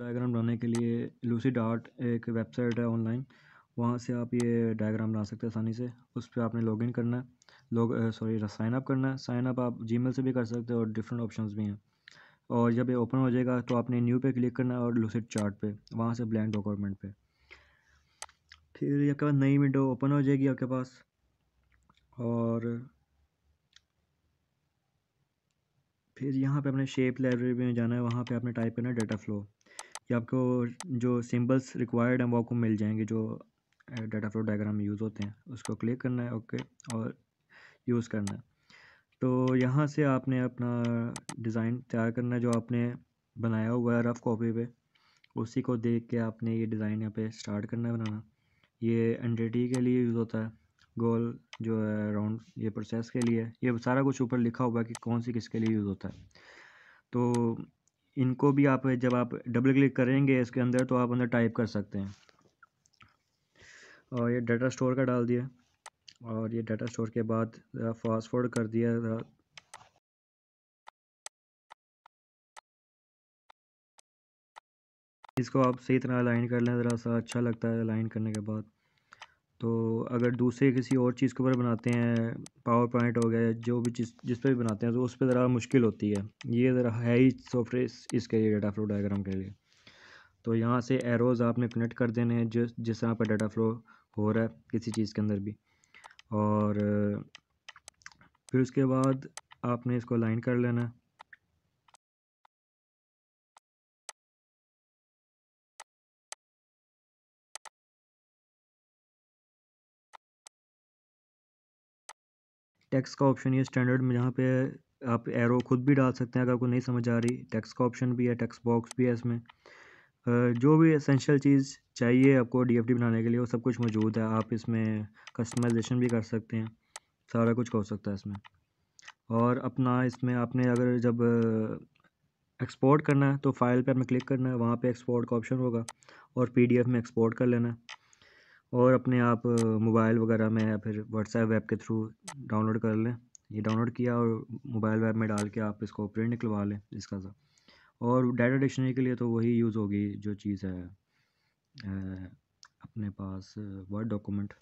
diagram बनाने के लिए लूसी डॉट एक वेबसाइट है ऑनलाइन वहाँ से आप ये डायग्राम बना सकते हैं आसानी से उस पर आपने लॉगिन करना है लोग सॉरी साइन अप करना है साइन अप आप जी से भी कर सकते हो और डिफरेंट ऑप्शंस भी हैं और जब ये ओपन हो जाएगा तो आपने न्यू पे क्लिक करना है और लूसिड चार्ट पे वहाँ से ब्लैंक डॉक्यूमेंट पे फिर आपके पास नई विंडो ओपन हो जाएगी आपके पास और फिर यहाँ पे अपने शेप लाइब्रेरी में जाना है वहाँ पे आपने टाइप करना है डेटा फ्लो कि आपको जो सिंबल्स रिक्वायर्ड हैं वो आपको मिल जाएंगे जो डाटा फ्लो डायग्राम यूज़ होते हैं उसको क्लिक करना है ओके और यूज़ करना है तो यहाँ से आपने अपना डिज़ाइन तैयार करना है जो आपने बनाया हुआ है रफ़ कॉपी पे उसी को देख के आपने ये डिज़ाइन यहाँ पे स्टार्ट करना है बनाना ये एंटिटी के लिए यूज़ होता है गोल जो है राउंड ये प्रोसेस के लिए ये सारा कुछ ऊपर लिखा हुआ है कि कौन सी किसके लिए यूज़ होता है तो इनको भी आप जब आप डबल क्लिक करेंगे इसके अंदर तो आप अंदर टाइप कर सकते हैं और ये डाटा स्टोर का डाल दिया और ये डाटा स्टोर के बाद फास्ट फॉर्ड कर दिया इसको आप सही तरह अलाइन कर लें ज़रा सा अच्छा लगता है अलाइन करने के बाद तो अगर दूसरे किसी और चीज़ के ऊपर बनाते हैं पावर पॉइंट हो गया जो भी चीज़ जिस पर भी बनाते हैं तो उस पर ज़रा मुश्किल होती है ये ज़रा है ही सॉफ्टवेयर इसके लिए डाटा फ्लो डायग्राम के लिए तो यहाँ से एरोज़ आपने कनेक्ट कर देने हैं जिस जिस तरह पर डाटा फ्लो हो रहा है किसी चीज़ के अंदर भी और फिर उसके बाद आपने इसको लाइन कर लेना है टैक्स का ऑप्शन ये स्टैंडर्ड में जहाँ पे आप एरो खुद भी डाल सकते हैं अगर आपको नहीं समझ आ रही टैक्स का ऑप्शन भी है टैक्स बॉक्स भी है इसमें जो भी एसेंशियल चीज़ चाहिए आपको डी बनाने के लिए वो सब कुछ मौजूद है आप इसमें कस्टमाइजेशन भी कर सकते हैं सारा कुछ हो सकता है इसमें और अपना इसमें आपने अगर जब एक्सपोर्ट करना है तो फाइल पर हमें क्लिक करना है वहाँ पे एक्सपोर्ट का ऑप्शन होगा और पीडीएफ में एक्सपोर्ट कर लेना है और अपने आप मोबाइल वगैरह में या फिर व्हाट्सएप वेब के थ्रू डाउनलोड कर लें ये डाउनलोड किया और मोबाइल वेब में डाल के आप इसको प्रिंट निकलवा लें इसका सा और डाटा डिक्शनरी के लिए तो वही यूज़ होगी जो चीज़ है अपने पास वर्ड डॉक्यूमेंट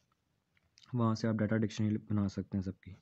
वहाँ से आप डाटा डिक्शनरी बना सकते हैं सबकी